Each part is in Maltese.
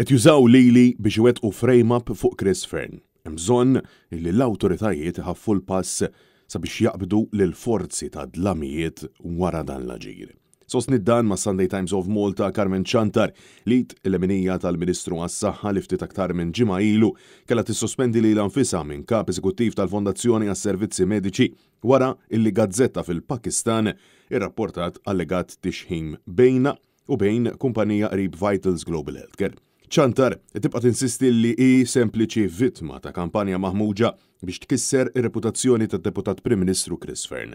Et jużaw lili biex wet u frame-up fuq Chris Fern. Mżon li l-autoritajiet ħaffu l-pass sabiex jaqbdu l-forzi ta' dlamijiet wara dan l-ġir. Sosni dan ma' Sunday Times of Malta Carmen Chantar li l-eminija tal-Ministru għas-Saħħa li ftit aktar minn ġimgħa ilu kellha tissospendi li l-anfisa minn kap eżekuttiv tal-Fondazzjoni għas-Servizzi Mediċi wara illi gazzetta fil-Pakistan irrapportat allegat tixħim bejna u bejn kumpanija qrib Vitals Global Healthcare ċantar tibqa tinsisti li hi sempliċi vittma ta' kampanja maħmuġa biex tkisser ir-reputazzjoni tad deputat Prim Ministru Chris Fern.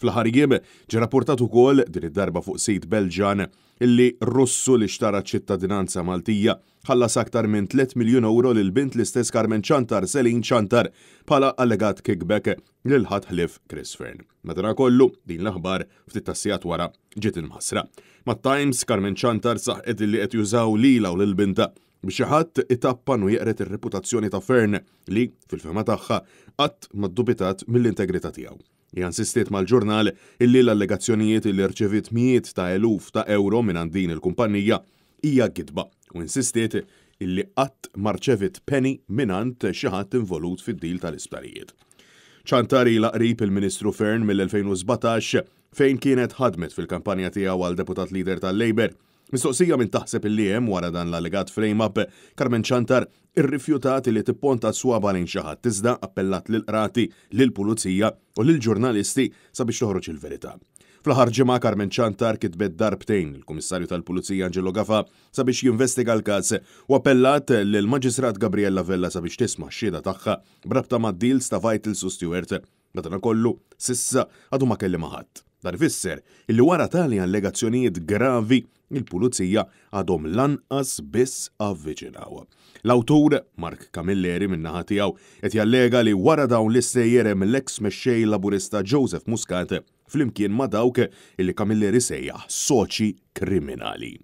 Fl-ħarjiem ġerapportat ukoll din id-darba fuq sejt Belġan illi russu li xtara ċittadinanza Maltija ħallas aktar minn 3 miljon euro lil bint l-istess Carmen Ċantar, Selin ċantar pala allegat kickback lil ħatħlif Chris Fern. Madana kollu din l-aħbar ftit tassijat wara ġiet inħasra. Mat Times Carmen Chantar saħqet li qed jużaw lila u lil binta biex ħadd itappan u jeqret ir-reputazzjoni ta' Fern li fil-fema tagħha qatt maddubitat mill-integrità tiegħu li insistiet mal-ġurnal illi l-allegazzjonijiet illi rċevit mijiet ta' eluf ta' euro minn din il-kumpanija hija gidba u insistiet illi qatt marċevit penny minant xaħat involut fid-dil tal-isptarijiet. ċantari laqrib il-Ministru Fern mill-2017 fejn kienet ħadmet fil-kampanja tiegħu għal deputat lider tal-Labor Mistoqsija minn taħseb il-li hemm wara dan l-allegat frame-up, Carmen Ċantar irrifjutat li tipponta swaba lejn xi ħadd iżda appellat lill qrati, lill pulizija u lil ġurnalisti sabiex toħroġ il-verità. Fl-ħar ġimgħa Carmen Chantar kitbet darbtejn il-Kummissarju tal-Pulizija Angelo Gafa sabiex jinvestiga l-każ u appellat lil maġistrat Gabriella Vella sabiex tisma' x-xieda tagħha brabta mad-deals ta' Vital Stewart. Madana kollu, sissa għadu ma kelli maħat. Dan fisser illi wara tali allegazzjonijiet gravi il-pulizija għadhom lanqas biss avviċinaw. L-awtur Mark Camilleri minnaħa tiegħu qed jallega li wara dawn l-istejjer hemm l-eks mexxej laburista Joseph Muscat flimkien ma dawk illi Camilleri sejjaħ soċi kriminali.